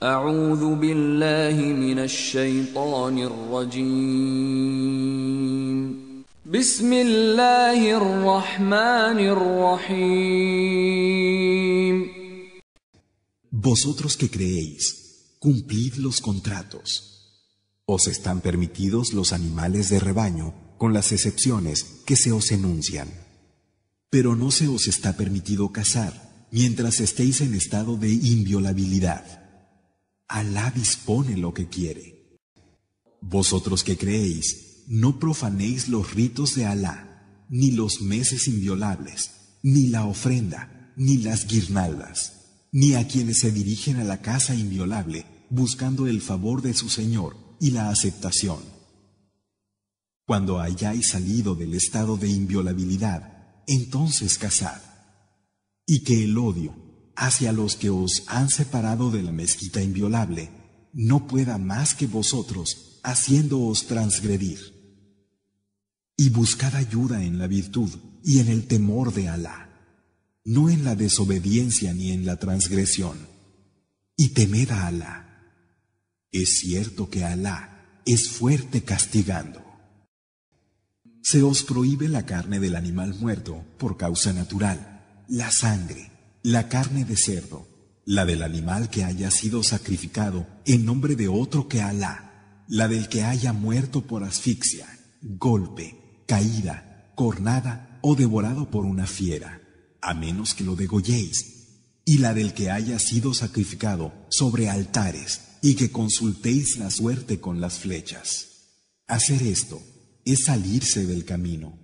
Vosotros que creéis, cumplid los contratos. Os están permitidos los animales de rebaño, con las excepciones que se os enuncian. Pero no se os está permitido cazar mientras estéis en estado de inviolabilidad. Alá dispone lo que quiere. Vosotros que creéis, no profanéis los ritos de Alá, ni los meses inviolables, ni la ofrenda, ni las guirnaldas, ni a quienes se dirigen a la casa inviolable buscando el favor de su Señor y la aceptación. Cuando hayáis salido del estado de inviolabilidad, entonces casad. Y que el odio hacia los que os han separado de la mezquita inviolable, no pueda más que vosotros, haciéndoos transgredir. Y buscad ayuda en la virtud y en el temor de Alá, no en la desobediencia ni en la transgresión. Y temed a Alá. Es cierto que Alá es fuerte castigando. Se os prohíbe la carne del animal muerto por causa natural, la sangre la carne de cerdo, la del animal que haya sido sacrificado en nombre de otro que Alá, la del que haya muerto por asfixia, golpe, caída, cornada o devorado por una fiera, a menos que lo degolléis, y la del que haya sido sacrificado sobre altares y que consultéis la suerte con las flechas. Hacer esto es salirse del camino.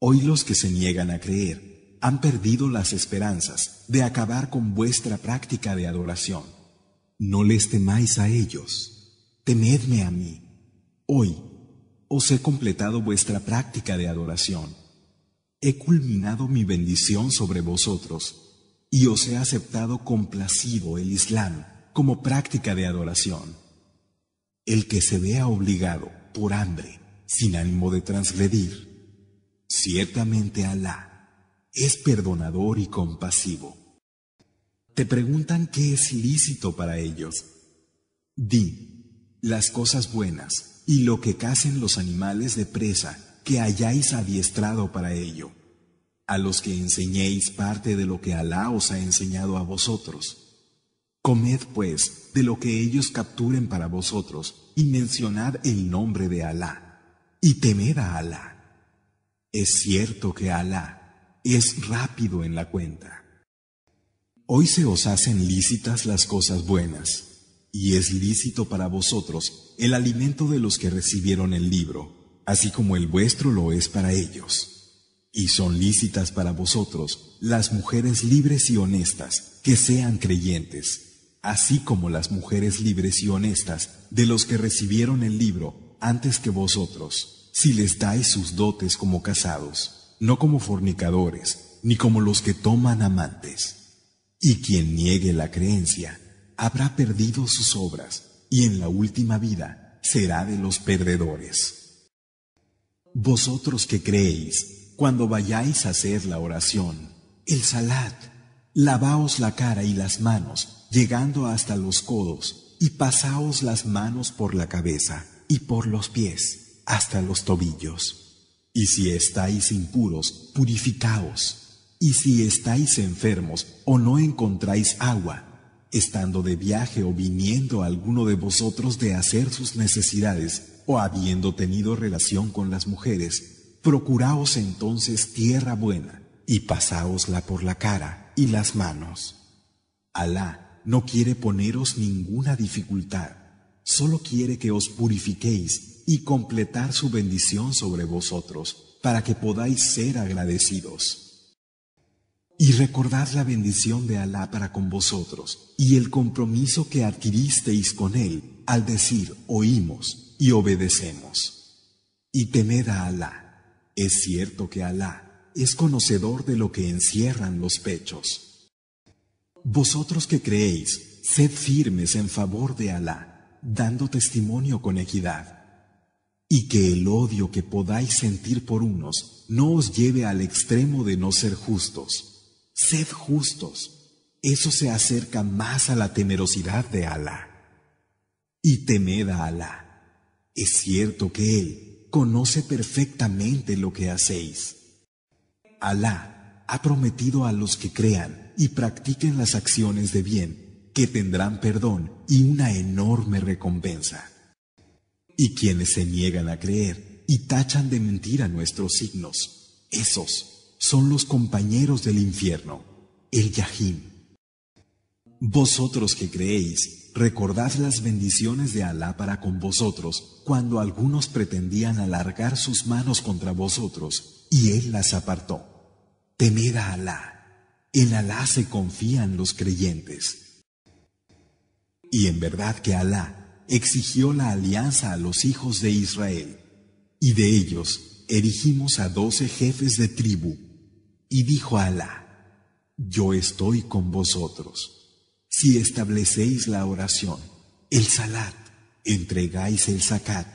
Hoy los que se niegan a creer, han perdido las esperanzas de acabar con vuestra práctica de adoración. No les temáis a ellos, temedme a mí. Hoy os he completado vuestra práctica de adoración. He culminado mi bendición sobre vosotros y os he aceptado complacido el Islam como práctica de adoración. El que se vea obligado por hambre, sin ánimo de transgredir, ciertamente Alá es perdonador y compasivo. Te preguntan qué es ilícito para ellos. Di, las cosas buenas y lo que cacen los animales de presa que hayáis adiestrado para ello, a los que enseñéis parte de lo que Alá os ha enseñado a vosotros. Comed pues de lo que ellos capturen para vosotros y mencionad el nombre de Alá y temed a Alá. Es cierto que Alá es rápido en la cuenta. Hoy se os hacen lícitas las cosas buenas, y es lícito para vosotros el alimento de los que recibieron el libro, así como el vuestro lo es para ellos. Y son lícitas para vosotros las mujeres libres y honestas, que sean creyentes, así como las mujeres libres y honestas de los que recibieron el libro antes que vosotros, si les dais sus dotes como casados no como fornicadores, ni como los que toman amantes. Y quien niegue la creencia, habrá perdido sus obras, y en la última vida será de los perdedores. Vosotros que creéis, cuando vayáis a hacer la oración, el salat, lavaos la cara y las manos, llegando hasta los codos, y pasaos las manos por la cabeza y por los pies, hasta los tobillos. Y si estáis impuros, purificaos. Y si estáis enfermos o no encontráis agua, estando de viaje o viniendo alguno de vosotros de hacer sus necesidades, o habiendo tenido relación con las mujeres, procuraos entonces tierra buena, y pasáosla por la cara y las manos. Alá no quiere poneros ninguna dificultad, solo quiere que os purifiquéis y completar su bendición sobre vosotros para que podáis ser agradecidos. Y recordad la bendición de Alá para con vosotros y el compromiso que adquiristeis con Él al decir oímos y obedecemos. Y temed a Alá. Es cierto que Alá es conocedor de lo que encierran los pechos. Vosotros que creéis, sed firmes en favor de Alá, dando testimonio con equidad y que el odio que podáis sentir por unos no os lleve al extremo de no ser justos. Sed justos. Eso se acerca más a la temerosidad de Alá. Y temed a Alá. Es cierto que Él conoce perfectamente lo que hacéis. Alá ha prometido a los que crean y practiquen las acciones de bien que tendrán perdón y una enorme recompensa. Y quienes se niegan a creer y tachan de mentir a nuestros signos, esos son los compañeros del infierno, el Yahim. Vosotros que creéis, recordad las bendiciones de Alá para con vosotros cuando algunos pretendían alargar sus manos contra vosotros y Él las apartó. Temed a Alá, en Alá se confían los creyentes. Y en verdad que Alá exigió la alianza a los hijos de Israel, y de ellos erigimos a doce jefes de tribu, y dijo a Alá, yo estoy con vosotros. Si establecéis la oración, el salat, entregáis el zakat,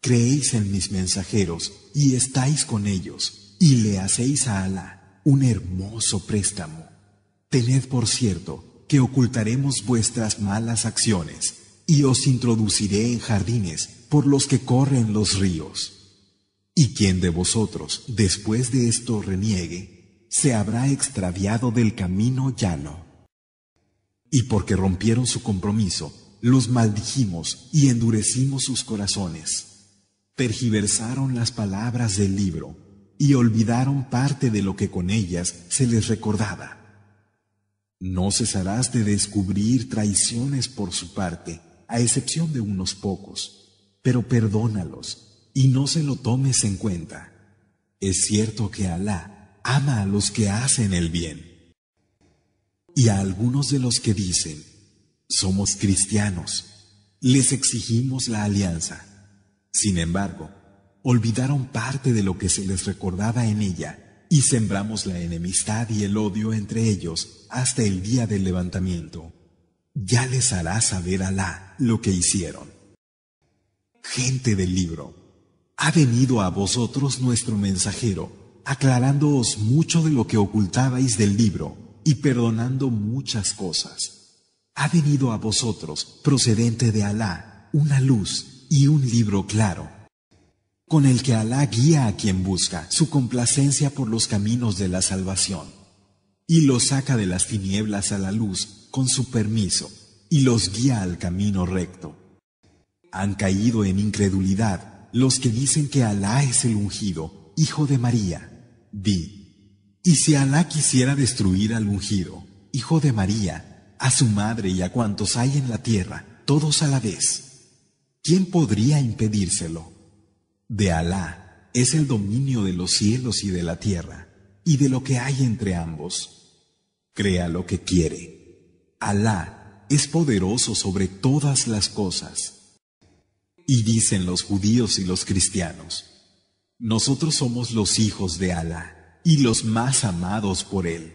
creéis en mis mensajeros y estáis con ellos, y le hacéis a Alá un hermoso préstamo. Tened por cierto que ocultaremos vuestras malas acciones y os introduciré en jardines por los que corren los ríos. Y quien de vosotros después de esto reniegue, se habrá extraviado del camino llano. Y porque rompieron su compromiso, los maldijimos y endurecimos sus corazones. tergiversaron las palabras del libro y olvidaron parte de lo que con ellas se les recordaba. No cesarás de descubrir traiciones por su parte a excepción de unos pocos, pero perdónalos y no se lo tomes en cuenta. Es cierto que Alá ama a los que hacen el bien. Y a algunos de los que dicen, somos cristianos, les exigimos la alianza. Sin embargo, olvidaron parte de lo que se les recordaba en ella y sembramos la enemistad y el odio entre ellos hasta el día del levantamiento. Ya les hará saber Alá lo que hicieron. Gente del libro, ha venido a vosotros nuestro mensajero, aclarándoos mucho de lo que ocultabais del libro y perdonando muchas cosas. Ha venido a vosotros, procedente de Alá, una luz y un libro claro, con el que Alá guía a quien busca su complacencia por los caminos de la salvación, y lo saca de las tinieblas a la luz con su permiso y los guía al camino recto. Han caído en incredulidad los que dicen que Alá es el ungido, hijo de María. Di, y si Alá quisiera destruir al ungido, hijo de María, a su madre y a cuantos hay en la tierra, todos a la vez, ¿quién podría impedírselo? De Alá es el dominio de los cielos y de la tierra, y de lo que hay entre ambos. Crea lo que quiere. Alá es poderoso sobre todas las cosas. Y dicen los judíos y los cristianos, nosotros somos los hijos de Alá y los más amados por Él.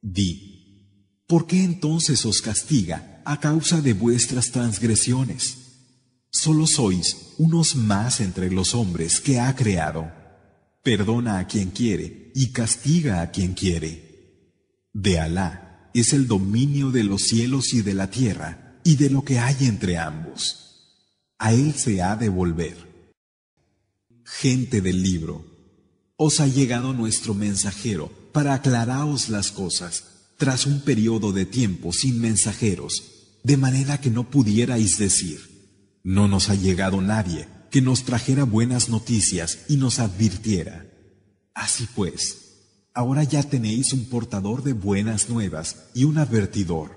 Di, ¿por qué entonces os castiga a causa de vuestras transgresiones? Solo sois unos más entre los hombres que ha creado. Perdona a quien quiere y castiga a quien quiere. De Alá es el dominio de los cielos y de la tierra y de lo que hay entre ambos. A Él se ha de volver. Gente del libro, os ha llegado nuestro mensajero para aclaraos las cosas tras un periodo de tiempo sin mensajeros, de manera que no pudierais decir, no nos ha llegado nadie que nos trajera buenas noticias y nos advirtiera. Así pues, Ahora ya tenéis un portador de buenas nuevas y un advertidor.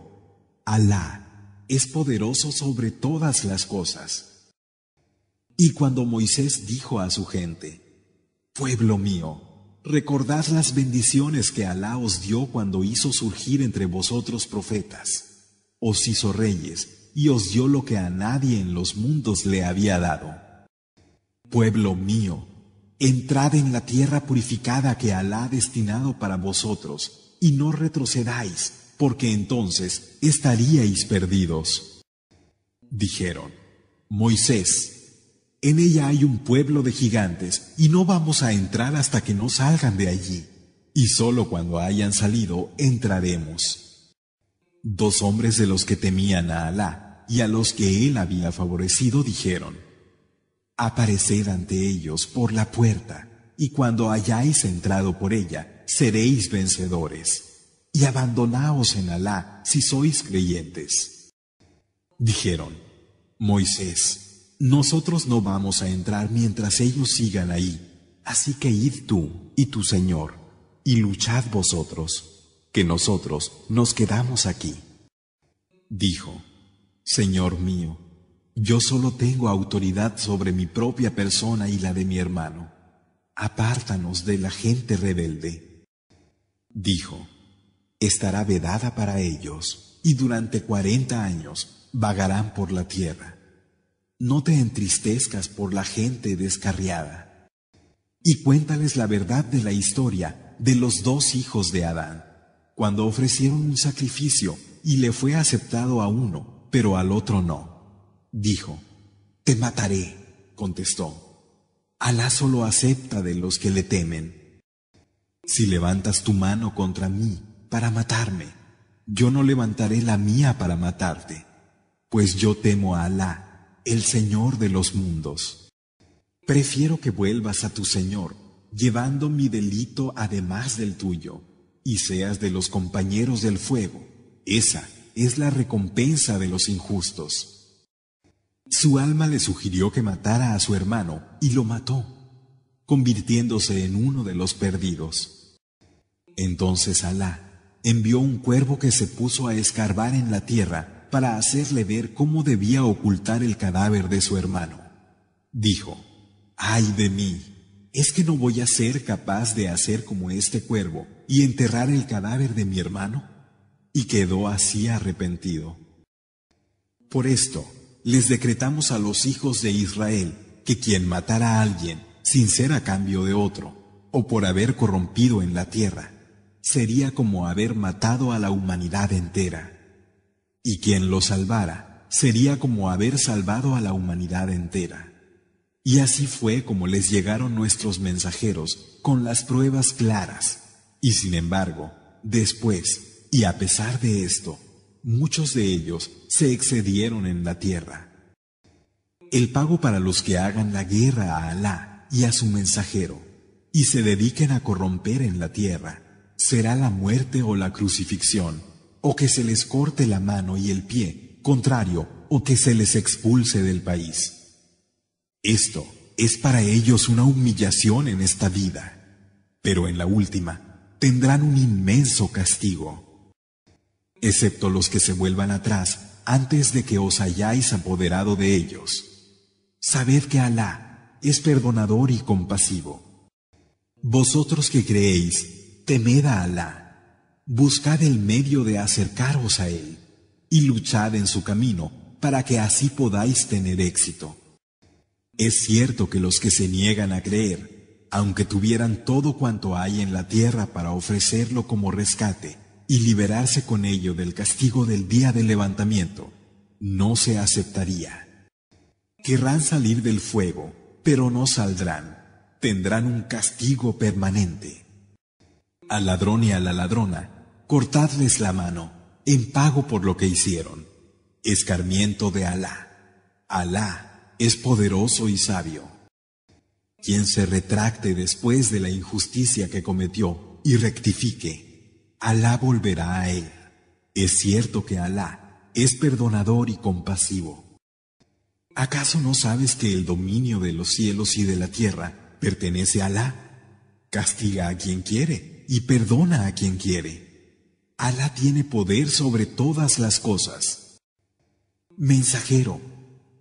Alá es poderoso sobre todas las cosas. Y cuando Moisés dijo a su gente, Pueblo mío, recordad las bendiciones que Alá os dio cuando hizo surgir entre vosotros profetas, os hizo reyes y os dio lo que a nadie en los mundos le había dado. Pueblo mío, Entrad en la tierra purificada que Alá ha destinado para vosotros, y no retrocedáis, porque entonces estaríais perdidos. Dijeron, Moisés, en ella hay un pueblo de gigantes, y no vamos a entrar hasta que no salgan de allí, y sólo cuando hayan salido entraremos. Dos hombres de los que temían a Alá y a los que él había favorecido dijeron, Apareced ante ellos por la puerta, y cuando hayáis entrado por ella, seréis vencedores. Y abandonaos en Alá si sois creyentes. Dijeron, Moisés, nosotros no vamos a entrar mientras ellos sigan ahí, así que id tú y tu Señor, y luchad vosotros, que nosotros nos quedamos aquí. Dijo, Señor mío, yo solo tengo autoridad sobre mi propia persona y la de mi hermano. Apártanos de la gente rebelde. Dijo, estará vedada para ellos, y durante cuarenta años vagarán por la tierra. No te entristezcas por la gente descarriada. Y cuéntales la verdad de la historia de los dos hijos de Adán, cuando ofrecieron un sacrificio y le fue aceptado a uno, pero al otro no. Dijo, Te mataré, contestó. Alá solo acepta de los que le temen. Si levantas tu mano contra mí para matarme, yo no levantaré la mía para matarte, pues yo temo a Alá, el Señor de los mundos. Prefiero que vuelvas a tu Señor, llevando mi delito además del tuyo, y seas de los compañeros del fuego. Esa es la recompensa de los injustos. Su alma le sugirió que matara a su hermano y lo mató, convirtiéndose en uno de los perdidos. Entonces Alá envió un cuervo que se puso a escarbar en la tierra para hacerle ver cómo debía ocultar el cadáver de su hermano. Dijo, ¡ay de mí! ¿Es que no voy a ser capaz de hacer como este cuervo y enterrar el cadáver de mi hermano? Y quedó así arrepentido. Por esto, les decretamos a los hijos de Israel que quien matara a alguien sin ser a cambio de otro, o por haber corrompido en la tierra, sería como haber matado a la humanidad entera. Y quien lo salvara, sería como haber salvado a la humanidad entera. Y así fue como les llegaron nuestros mensajeros con las pruebas claras. Y sin embargo, después, y a pesar de esto, Muchos de ellos se excedieron en la tierra. El pago para los que hagan la guerra a Alá y a su mensajero, y se dediquen a corromper en la tierra, será la muerte o la crucifixión, o que se les corte la mano y el pie, contrario, o que se les expulse del país. Esto es para ellos una humillación en esta vida, pero en la última tendrán un inmenso castigo excepto los que se vuelvan atrás antes de que os hayáis apoderado de ellos. Sabed que Alá es perdonador y compasivo. Vosotros que creéis, temed a Alá, buscad el medio de acercaros a Él y luchad en su camino para que así podáis tener éxito. Es cierto que los que se niegan a creer, aunque tuvieran todo cuanto hay en la tierra para ofrecerlo como rescate, y liberarse con ello del castigo del día del levantamiento, no se aceptaría. Querrán salir del fuego, pero no saldrán. Tendrán un castigo permanente. Al ladrón y a la ladrona, cortadles la mano, en pago por lo que hicieron. Escarmiento de Alá. Alá es poderoso y sabio. Quien se retracte después de la injusticia que cometió y rectifique, Alá volverá a él. Es cierto que Alá es perdonador y compasivo. ¿Acaso no sabes que el dominio de los cielos y de la tierra pertenece a Alá? Castiga a quien quiere y perdona a quien quiere. Alá tiene poder sobre todas las cosas. Mensajero,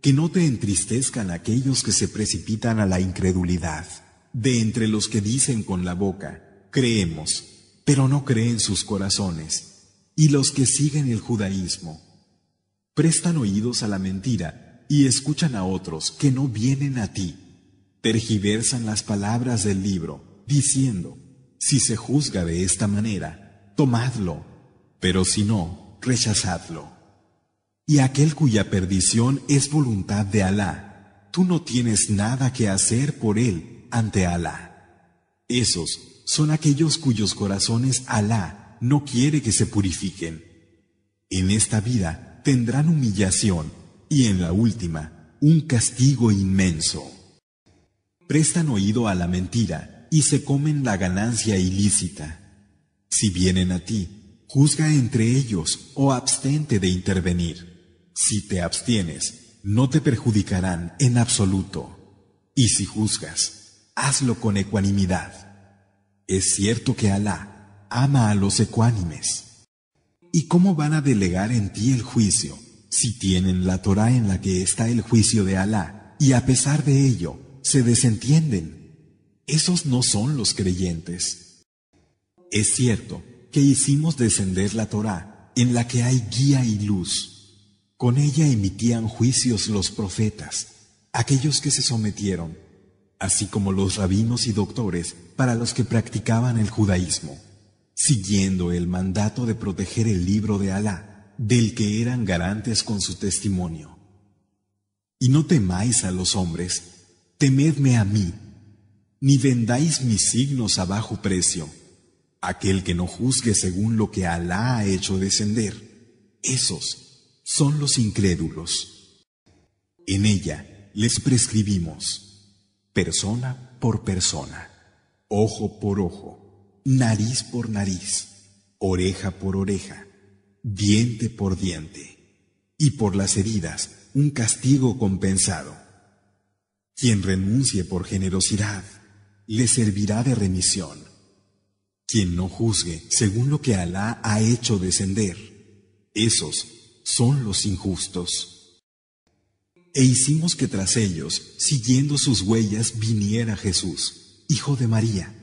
que no te entristezcan aquellos que se precipitan a la incredulidad, de entre los que dicen con la boca, creemos pero no creen sus corazones, y los que siguen el judaísmo. Prestan oídos a la mentira y escuchan a otros que no vienen a ti. Tergiversan las palabras del libro, diciendo, si se juzga de esta manera, tomadlo, pero si no, rechazadlo. Y aquel cuya perdición es voluntad de Alá, tú no tienes nada que hacer por él ante Alá. Esos son aquellos cuyos corazones Alá no quiere que se purifiquen. En esta vida tendrán humillación y en la última un castigo inmenso. Prestan oído a la mentira y se comen la ganancia ilícita. Si vienen a ti, juzga entre ellos o abstente de intervenir. Si te abstienes, no te perjudicarán en absoluto. Y si juzgas, hazlo con ecuanimidad. Es cierto que Alá ama a los ecuánimes. ¿Y cómo van a delegar en ti el juicio si tienen la Torá en la que está el juicio de Alá y a pesar de ello se desentienden? Esos no son los creyentes. Es cierto que hicimos descender la Torá en la que hay guía y luz. Con ella emitían juicios los profetas, aquellos que se sometieron así como los rabinos y doctores para los que practicaban el judaísmo, siguiendo el mandato de proteger el libro de Alá, del que eran garantes con su testimonio. Y no temáis a los hombres, temedme a mí, ni vendáis mis signos a bajo precio. Aquel que no juzgue según lo que Alá ha hecho descender, esos son los incrédulos. En ella les prescribimos persona por persona, ojo por ojo, nariz por nariz, oreja por oreja, diente por diente, y por las heridas un castigo compensado. Quien renuncie por generosidad, le servirá de remisión. Quien no juzgue según lo que Alá ha hecho descender, esos son los injustos. E hicimos que tras ellos, siguiendo sus huellas, viniera Jesús, hijo de María,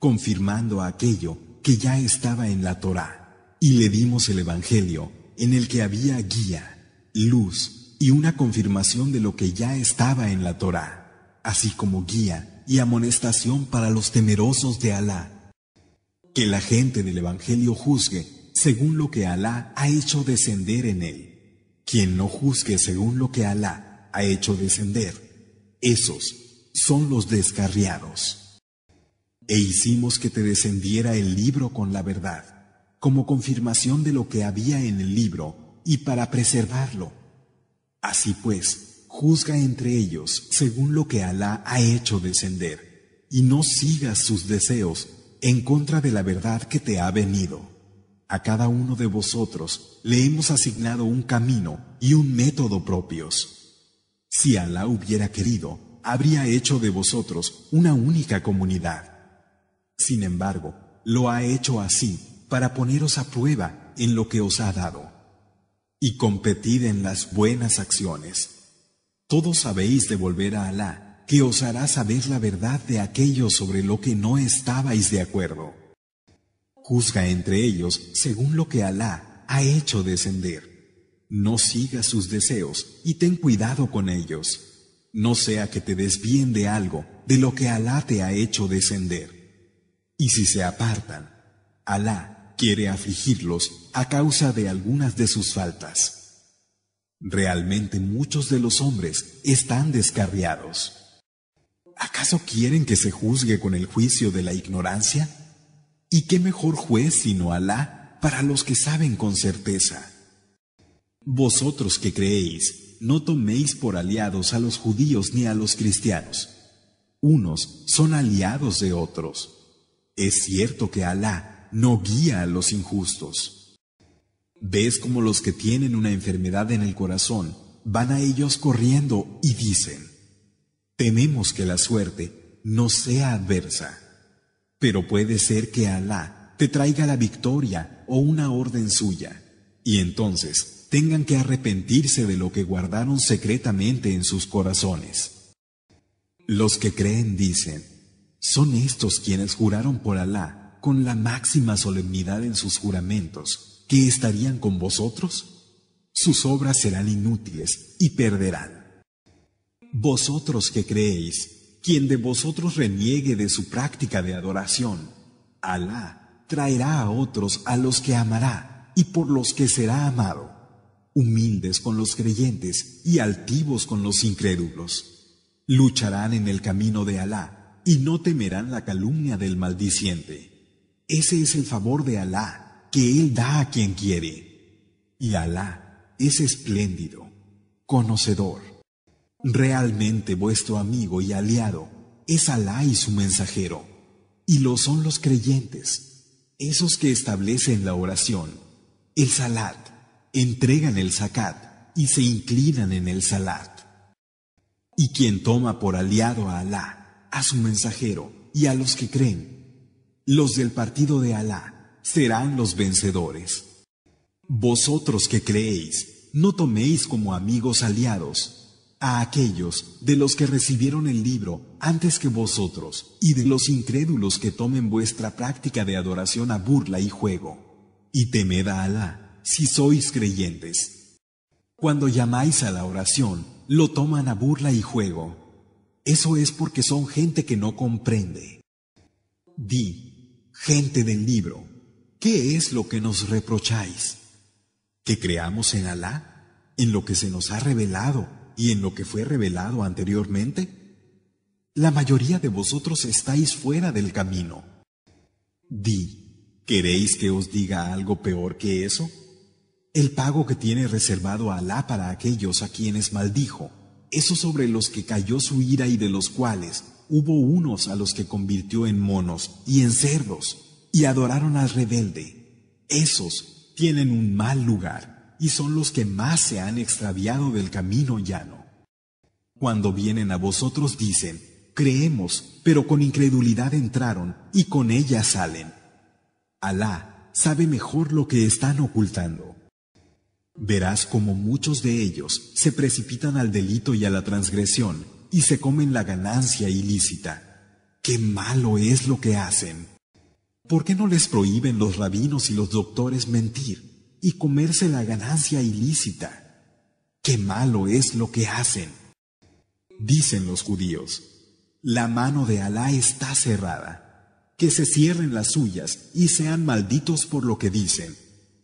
confirmando aquello que ya estaba en la Torá, y le dimos el Evangelio, en el que había guía, luz y una confirmación de lo que ya estaba en la Torá, así como guía y amonestación para los temerosos de Alá. Que la gente del Evangelio juzgue según lo que Alá ha hecho descender en él. Quien no juzgue según lo que Alá ha hecho descender. Esos son los descarriados. E hicimos que te descendiera el libro con la verdad, como confirmación de lo que había en el libro y para preservarlo. Así pues, juzga entre ellos según lo que Alá ha hecho descender, y no sigas sus deseos en contra de la verdad que te ha venido. A cada uno de vosotros le hemos asignado un camino y un método propios. Si Alá hubiera querido, habría hecho de vosotros una única comunidad. Sin embargo, lo ha hecho así para poneros a prueba en lo que os ha dado. Y competid en las buenas acciones. Todos sabéis de volver a Alá, que os hará saber la verdad de aquello sobre lo que no estabais de acuerdo. Juzga entre ellos según lo que Alá ha hecho descender. No sigas sus deseos y ten cuidado con ellos, no sea que te desvíen de algo de lo que Alá te ha hecho descender. Y si se apartan, Alá quiere afligirlos a causa de algunas de sus faltas. Realmente muchos de los hombres están descarriados. ¿Acaso quieren que se juzgue con el juicio de la ignorancia? ¿Y qué mejor juez sino Alá para los que saben con certeza? Vosotros que creéis, no toméis por aliados a los judíos ni a los cristianos. Unos son aliados de otros. Es cierto que Alá no guía a los injustos. ¿Ves como los que tienen una enfermedad en el corazón van a ellos corriendo y dicen, tememos que la suerte no sea adversa? Pero puede ser que Alá te traiga la victoria o una orden suya, y entonces tengan que arrepentirse de lo que guardaron secretamente en sus corazones. Los que creen dicen, son estos quienes juraron por Alá con la máxima solemnidad en sus juramentos, que estarían con vosotros. Sus obras serán inútiles y perderán. Vosotros que creéis, quien de vosotros reniegue de su práctica de adoración, Alá traerá a otros a los que amará y por los que será amado humildes con los creyentes y altivos con los incrédulos. Lucharán en el camino de Alá y no temerán la calumnia del maldiciente. Ese es el favor de Alá que Él da a quien quiere. Y Alá es espléndido, conocedor. Realmente vuestro amigo y aliado es Alá y su mensajero, y lo son los creyentes, esos que establecen la oración, el salat entregan el zakat y se inclinan en el salat. Y quien toma por aliado a Alá, a su mensajero y a los que creen, los del partido de Alá serán los vencedores. Vosotros que creéis, no toméis como amigos aliados a aquellos de los que recibieron el libro antes que vosotros y de los incrédulos que tomen vuestra práctica de adoración a burla y juego. Y temed a Alá si sois creyentes. Cuando llamáis a la oración, lo toman a burla y juego. Eso es porque son gente que no comprende. Di, gente del libro, ¿qué es lo que nos reprocháis? ¿Que creamos en Alá, en lo que se nos ha revelado y en lo que fue revelado anteriormente? La mayoría de vosotros estáis fuera del camino. Di, ¿queréis que os diga algo peor que eso? El pago que tiene reservado Alá para aquellos a quienes maldijo, eso sobre los que cayó su ira y de los cuales hubo unos a los que convirtió en monos y en cerdos, y adoraron al rebelde. Esos tienen un mal lugar y son los que más se han extraviado del camino llano. Cuando vienen a vosotros dicen, creemos, pero con incredulidad entraron y con ella salen. Alá sabe mejor lo que están ocultando. Verás como muchos de ellos se precipitan al delito y a la transgresión y se comen la ganancia ilícita. ¡Qué malo es lo que hacen! ¿Por qué no les prohíben los rabinos y los doctores mentir y comerse la ganancia ilícita? ¡Qué malo es lo que hacen! Dicen los judíos, la mano de Alá está cerrada, que se cierren las suyas y sean malditos por lo que dicen.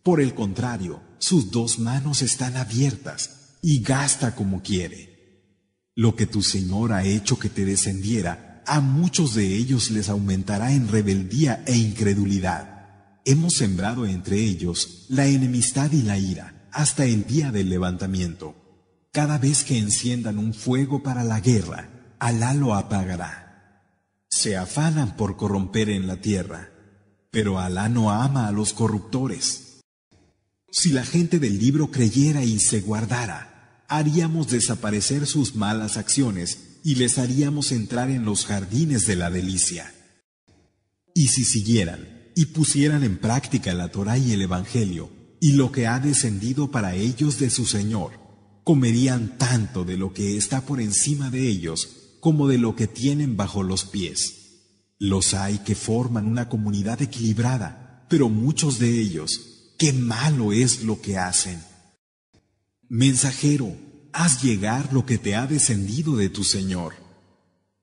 Por el contrario, sus dos manos están abiertas y gasta como quiere. Lo que tu Señor ha hecho que te descendiera, a muchos de ellos les aumentará en rebeldía e incredulidad. Hemos sembrado entre ellos la enemistad y la ira hasta el día del levantamiento. Cada vez que enciendan un fuego para la guerra, Alá lo apagará. Se afanan por corromper en la tierra, pero Alá no ama a los corruptores. Si la gente del libro creyera y se guardara, haríamos desaparecer sus malas acciones y les haríamos entrar en los jardines de la delicia. Y si siguieran y pusieran en práctica la Torah y el Evangelio y lo que ha descendido para ellos de su Señor, comerían tanto de lo que está por encima de ellos como de lo que tienen bajo los pies. Los hay que forman una comunidad equilibrada, pero muchos de ellos qué malo es lo que hacen. Mensajero, haz llegar lo que te ha descendido de tu Señor.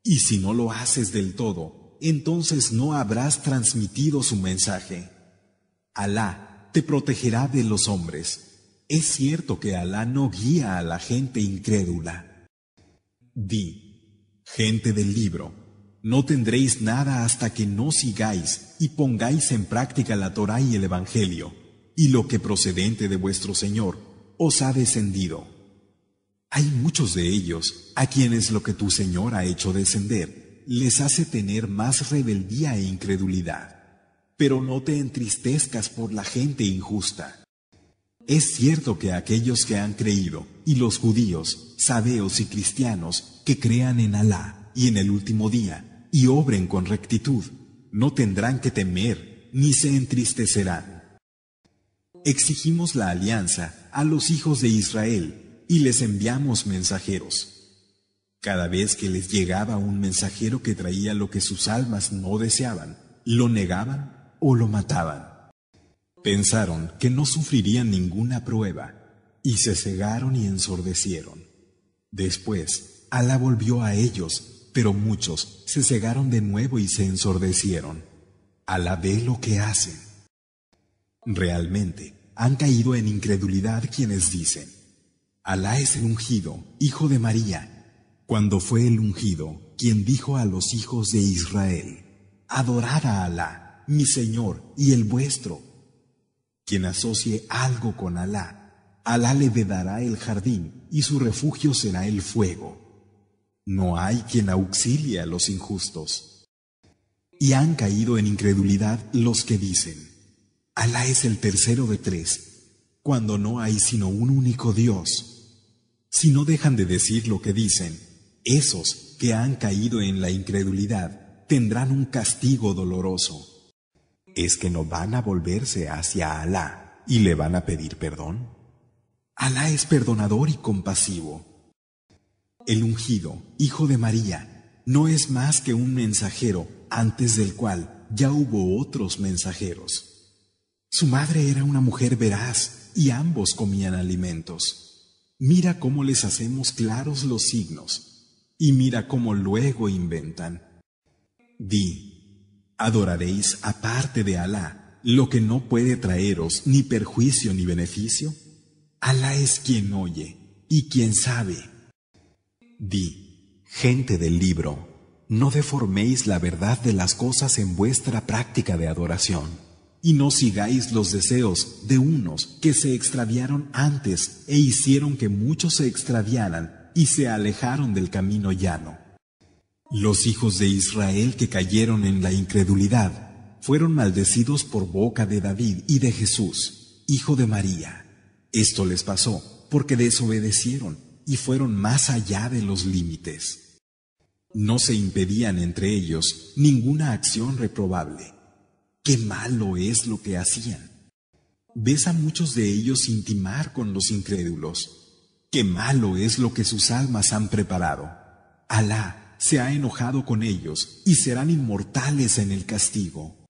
Y si no lo haces del todo, entonces no habrás transmitido su mensaje. Alá te protegerá de los hombres. Es cierto que Alá no guía a la gente incrédula. Di, gente del libro, no tendréis nada hasta que no sigáis y pongáis en práctica la Torah y el Evangelio y lo que procedente de vuestro Señor os ha descendido. Hay muchos de ellos a quienes lo que tu Señor ha hecho descender les hace tener más rebeldía e incredulidad. Pero no te entristezcas por la gente injusta. Es cierto que aquellos que han creído, y los judíos, sabeos y cristianos, que crean en Alá y en el último día, y obren con rectitud, no tendrán que temer, ni se entristecerán exigimos la alianza a los hijos de Israel y les enviamos mensajeros. Cada vez que les llegaba un mensajero que traía lo que sus almas no deseaban, lo negaban o lo mataban. Pensaron que no sufrirían ninguna prueba y se cegaron y ensordecieron. Después, Alá volvió a ellos, pero muchos se cegaron de nuevo y se ensordecieron. Alá ve lo que hacen. Realmente, han caído en incredulidad quienes dicen, Alá es el ungido, hijo de María, cuando fue el ungido quien dijo a los hijos de Israel, Adorad a Alá, mi Señor y el vuestro. Quien asocie algo con Alá, Alá le vedará el jardín y su refugio será el fuego. No hay quien auxilie a los injustos. Y han caído en incredulidad los que dicen, Alá es el tercero de tres, cuando no hay sino un único Dios. Si no dejan de decir lo que dicen, esos que han caído en la incredulidad tendrán un castigo doloroso. ¿Es que no van a volverse hacia Alá y le van a pedir perdón? Alá es perdonador y compasivo. El ungido, hijo de María, no es más que un mensajero antes del cual ya hubo otros mensajeros. Su madre era una mujer veraz y ambos comían alimentos. Mira cómo les hacemos claros los signos y mira cómo luego inventan. Di, ¿adoraréis aparte de Alá lo que no puede traeros ni perjuicio ni beneficio? Alá es quien oye y quien sabe. Di, gente del libro, no deforméis la verdad de las cosas en vuestra práctica de adoración y no sigáis los deseos de unos que se extraviaron antes e hicieron que muchos se extraviaran y se alejaron del camino llano. Los hijos de Israel que cayeron en la incredulidad fueron maldecidos por boca de David y de Jesús, hijo de María. Esto les pasó porque desobedecieron y fueron más allá de los límites. No se impedían entre ellos ninguna acción reprobable qué malo es lo que hacían. Ves a muchos de ellos intimar con los incrédulos. Qué malo es lo que sus almas han preparado. Alá se ha enojado con ellos y serán inmortales en el castigo.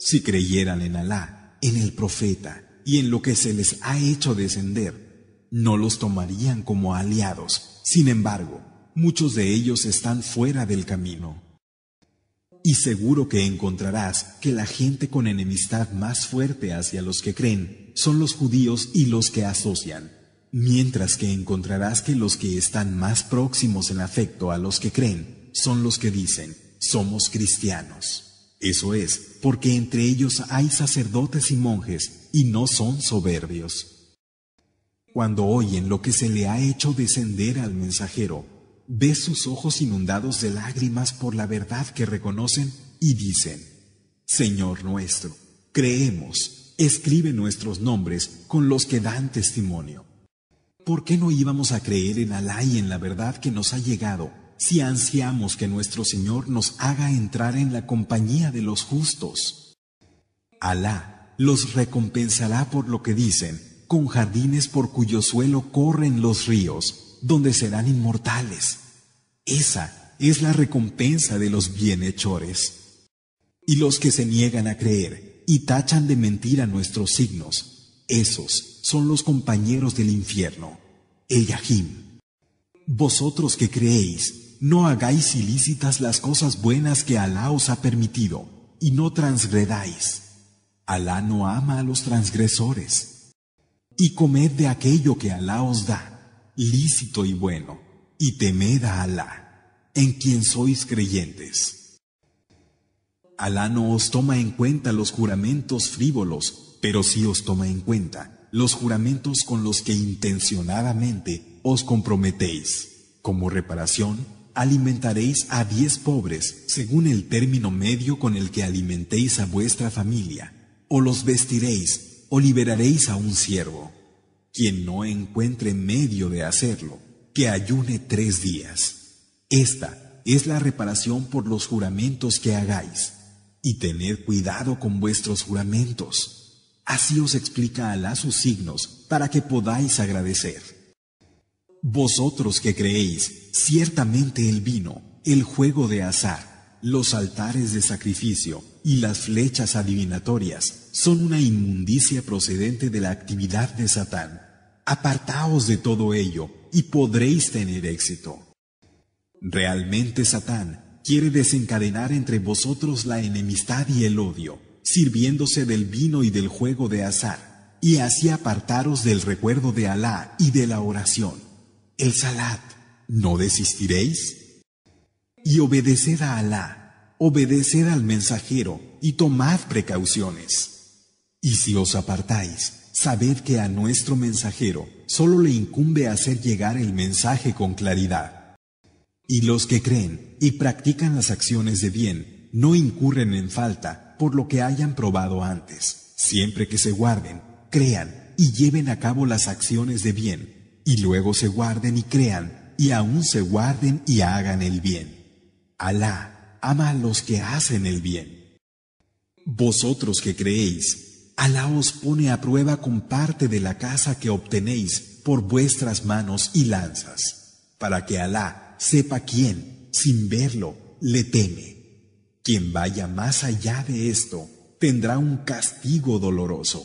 Si creyeran en Alá, en el profeta y en lo que se les ha hecho descender, no los tomarían como aliados. Sin embargo, muchos de ellos están fuera del camino. Y seguro que encontrarás que la gente con enemistad más fuerte hacia los que creen son los judíos y los que asocian, mientras que encontrarás que los que están más próximos en afecto a los que creen son los que dicen, somos cristianos. Eso es, porque entre ellos hay sacerdotes y monjes y no son soberbios. Cuando oyen lo que se le ha hecho descender al mensajero, ve sus ojos inundados de lágrimas por la verdad que reconocen y dicen, Señor nuestro, creemos, escribe nuestros nombres con los que dan testimonio. ¿Por qué no íbamos a creer en Alá y en la verdad que nos ha llegado si ansiamos que nuestro Señor nos haga entrar en la compañía de los justos? Alá los recompensará por lo que dicen, con jardines por cuyo suelo corren los ríos donde serán inmortales. Esa es la recompensa de los bienhechores. Y los que se niegan a creer y tachan de mentir a nuestros signos, esos son los compañeros del infierno, el Yahim. Vosotros que creéis, no hagáis ilícitas las cosas buenas que Alá os ha permitido, y no transgredáis. Alá no ama a los transgresores. Y comed de aquello que Alá os da lícito y bueno, y temed a Alá, en quien sois creyentes. Alá no os toma en cuenta los juramentos frívolos, pero sí os toma en cuenta los juramentos con los que intencionadamente os comprometéis. Como reparación, alimentaréis a diez pobres, según el término medio con el que alimentéis a vuestra familia, o los vestiréis, o liberaréis a un siervo. Quien no encuentre medio de hacerlo, que ayune tres días. Esta es la reparación por los juramentos que hagáis. Y tened cuidado con vuestros juramentos. Así os explica Alá sus signos para que podáis agradecer. Vosotros que creéis, ciertamente el vino, el juego de azar, los altares de sacrificio y las flechas adivinatorias son una inmundicia procedente de la actividad de Satán apartaos de todo ello y podréis tener éxito. Realmente Satán quiere desencadenar entre vosotros la enemistad y el odio, sirviéndose del vino y del juego de azar, y así apartaros del recuerdo de Alá y de la oración. El salat, ¿no desistiréis? Y obedeced a Alá, obedeced al mensajero y tomad precauciones. Y si os apartáis, Sabed que a nuestro mensajero solo le incumbe hacer llegar el mensaje con claridad. Y los que creen y practican las acciones de bien no incurren en falta por lo que hayan probado antes, siempre que se guarden, crean y lleven a cabo las acciones de bien, y luego se guarden y crean, y aún se guarden y hagan el bien. Alá ama a los que hacen el bien. Vosotros que creéis, Alá os pone a prueba con parte de la casa que obtenéis por vuestras manos y lanzas, para que Alá sepa quién, sin verlo, le teme. Quien vaya más allá de esto tendrá un castigo doloroso.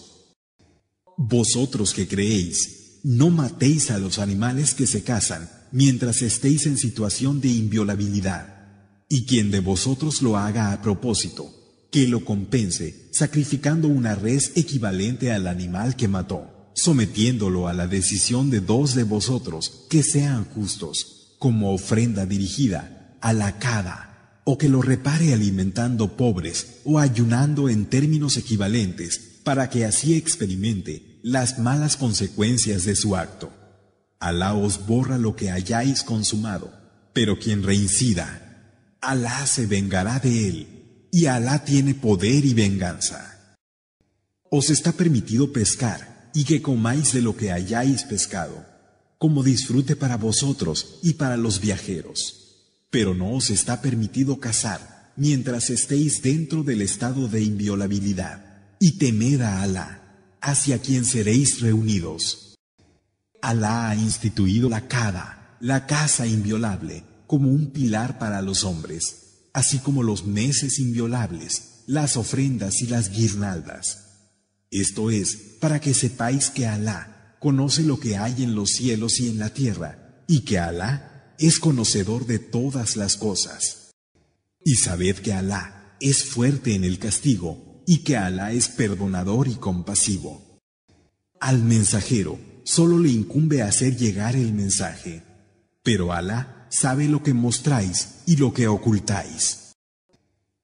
Vosotros que creéis, no matéis a los animales que se casan mientras estéis en situación de inviolabilidad, y quien de vosotros lo haga a propósito, que lo compense sacrificando una res equivalente al animal que mató, sometiéndolo a la decisión de dos de vosotros que sean justos, como ofrenda dirigida a la cada, o que lo repare alimentando pobres o ayunando en términos equivalentes, para que así experimente las malas consecuencias de su acto. Alá os borra lo que hayáis consumado, pero quien reincida, Alá se vengará de él y Alá tiene poder y venganza. Os está permitido pescar y que comáis de lo que hayáis pescado, como disfrute para vosotros y para los viajeros. Pero no os está permitido cazar mientras estéis dentro del estado de inviolabilidad, y temed a Alá, hacia quien seréis reunidos. Alá ha instituido la cada, la casa inviolable, como un pilar para los hombres así como los meses inviolables, las ofrendas y las guirnaldas. Esto es, para que sepáis que Alá conoce lo que hay en los cielos y en la tierra, y que Alá es conocedor de todas las cosas. Y sabed que Alá es fuerte en el castigo, y que Alá es perdonador y compasivo. Al mensajero solo le incumbe hacer llegar el mensaje, pero Alá sabe lo que mostráis y lo que ocultáis.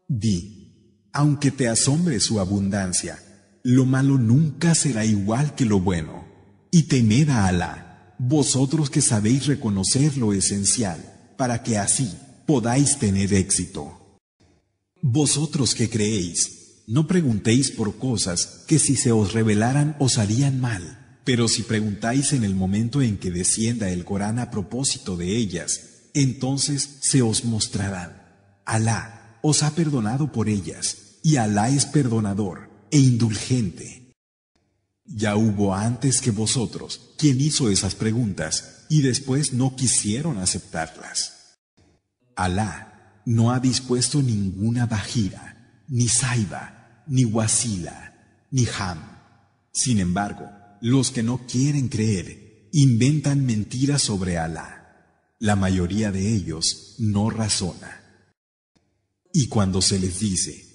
Di, aunque te asombre su abundancia, lo malo nunca será igual que lo bueno. Y temed a Alá, vosotros que sabéis reconocer lo esencial, para que así podáis tener éxito. Vosotros que creéis, no preguntéis por cosas que si se os revelaran os harían mal, pero si preguntáis en el momento en que descienda el Corán a propósito de ellas, entonces se os mostrarán. Alá os ha perdonado por ellas, y Alá es perdonador e indulgente. Ya hubo antes que vosotros quien hizo esas preguntas, y después no quisieron aceptarlas. Alá no ha dispuesto ninguna bajira, ni saiba, ni wasila, ni ham. Sin embargo, los que no quieren creer inventan mentiras sobre Alá la mayoría de ellos no razona. Y cuando se les dice,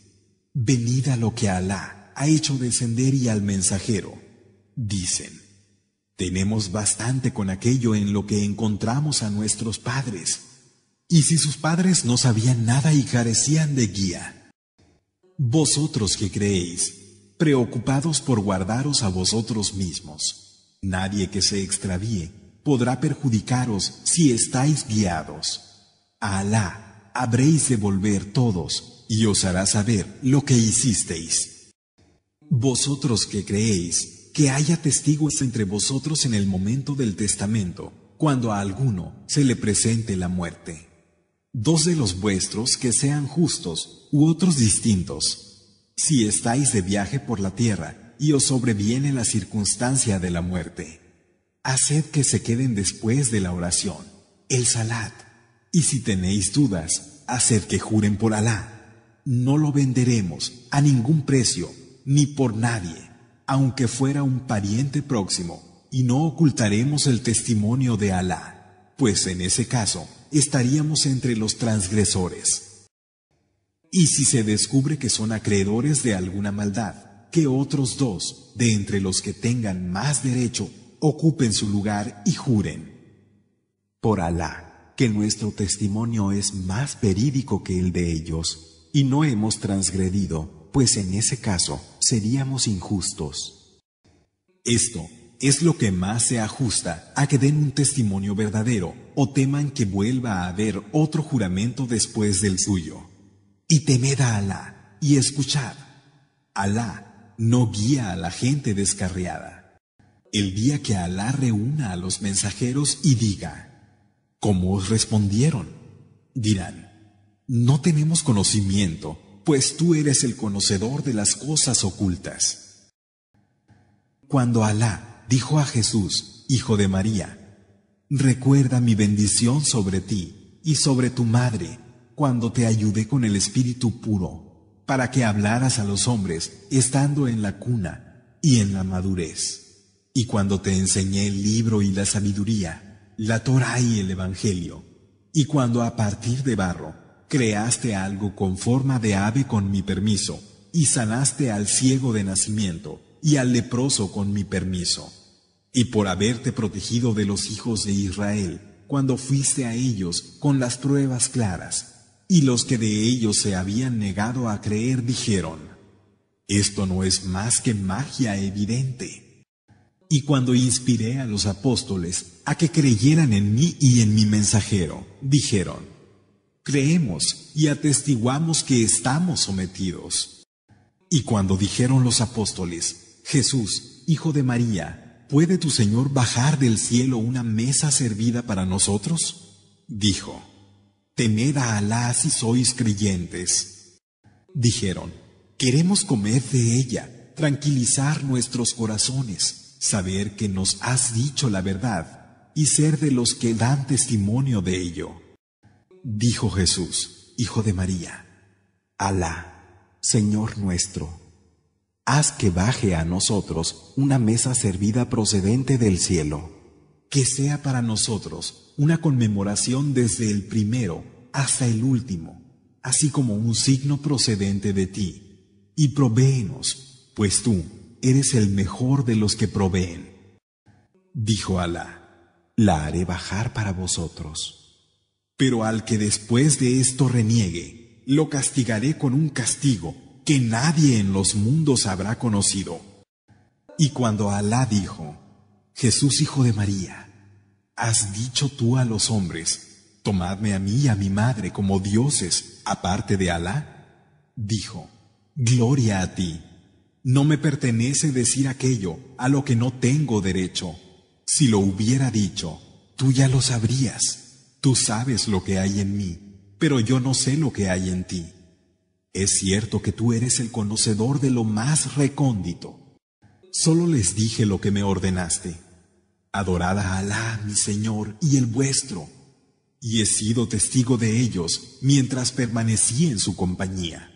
venid a lo que Alá ha hecho descender y al mensajero, dicen, tenemos bastante con aquello en lo que encontramos a nuestros padres. Y si sus padres no sabían nada y carecían de guía, vosotros que creéis, preocupados por guardaros a vosotros mismos, nadie que se extravíe podrá perjudicaros si estáis guiados. Alá habréis de volver todos y os hará saber lo que hicisteis. Vosotros que creéis que haya testigos entre vosotros en el momento del testamento, cuando a alguno se le presente la muerte. Dos de los vuestros que sean justos u otros distintos. Si estáis de viaje por la tierra y os sobreviene la circunstancia de la muerte Haced que se queden después de la oración, el salat, y si tenéis dudas, haced que juren por Alá. No lo venderemos a ningún precio, ni por nadie, aunque fuera un pariente próximo, y no ocultaremos el testimonio de Alá, pues en ese caso estaríamos entre los transgresores. Y si se descubre que son acreedores de alguna maldad, que otros dos, de entre los que tengan más derecho, ocupen su lugar y juren. Por Alá, que nuestro testimonio es más verídico que el de ellos, y no hemos transgredido, pues en ese caso seríamos injustos. Esto es lo que más se ajusta a que den un testimonio verdadero o teman que vuelva a haber otro juramento después del suyo. Y temed a Alá y escuchad. Alá no guía a la gente descarriada el día que Alá reúna a los mensajeros y diga, ¿cómo os respondieron? Dirán, no tenemos conocimiento, pues tú eres el conocedor de las cosas ocultas. Cuando Alá dijo a Jesús, hijo de María, recuerda mi bendición sobre ti y sobre tu madre, cuando te ayudé con el espíritu puro, para que hablaras a los hombres estando en la cuna y en la madurez. Y cuando te enseñé el libro y la sabiduría, la Torah y el Evangelio, y cuando a partir de barro creaste algo con forma de ave con mi permiso, y sanaste al ciego de nacimiento y al leproso con mi permiso, y por haberte protegido de los hijos de Israel, cuando fuiste a ellos con las pruebas claras, y los que de ellos se habían negado a creer dijeron, esto no es más que magia evidente. Y cuando inspiré a los apóstoles a que creyeran en mí y en mi mensajero, dijeron, Creemos y atestiguamos que estamos sometidos. Y cuando dijeron los apóstoles, Jesús, Hijo de María, ¿puede tu Señor bajar del cielo una mesa servida para nosotros? Dijo, Temed a Alá si sois creyentes. Dijeron, Queremos comer de ella, tranquilizar nuestros corazones saber que nos has dicho la verdad y ser de los que dan testimonio de ello. Dijo Jesús, Hijo de María, Alá, Señor nuestro, haz que baje a nosotros una mesa servida procedente del cielo, que sea para nosotros una conmemoración desde el primero hasta el último, así como un signo procedente de ti, y provéenos, pues tú, eres el mejor de los que proveen. Dijo Alá, la haré bajar para vosotros. Pero al que después de esto reniegue, lo castigaré con un castigo que nadie en los mundos habrá conocido. Y cuando Alá dijo, Jesús hijo de María, has dicho tú a los hombres, tomadme a mí y a mi madre como dioses, aparte de Alá, dijo, Gloria a ti no me pertenece decir aquello a lo que no tengo derecho. Si lo hubiera dicho, tú ya lo sabrías. Tú sabes lo que hay en mí, pero yo no sé lo que hay en ti. Es cierto que tú eres el conocedor de lo más recóndito. Solo les dije lo que me ordenaste. adorada a Alá, mi Señor, y el vuestro. Y he sido testigo de ellos mientras permanecí en su compañía.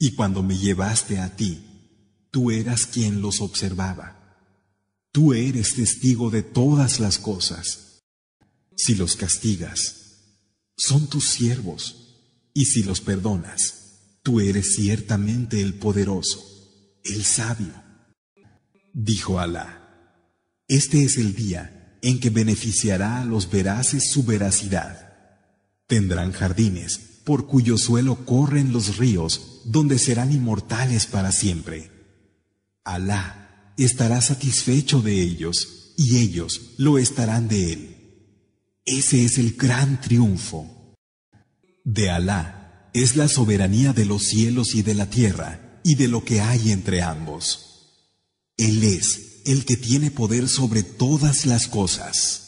Y cuando me llevaste a ti, tú eras quien los observaba. Tú eres testigo de todas las cosas. Si los castigas, son tus siervos, y si los perdonas, tú eres ciertamente el poderoso, el sabio. Dijo Alá, este es el día en que beneficiará a los veraces su veracidad. Tendrán jardines por cuyo suelo corren los ríos, donde serán inmortales para siempre. Alá estará satisfecho de ellos y ellos lo estarán de él. Ese es el gran triunfo. De Alá es la soberanía de los cielos y de la tierra y de lo que hay entre ambos. Él es el que tiene poder sobre todas las cosas.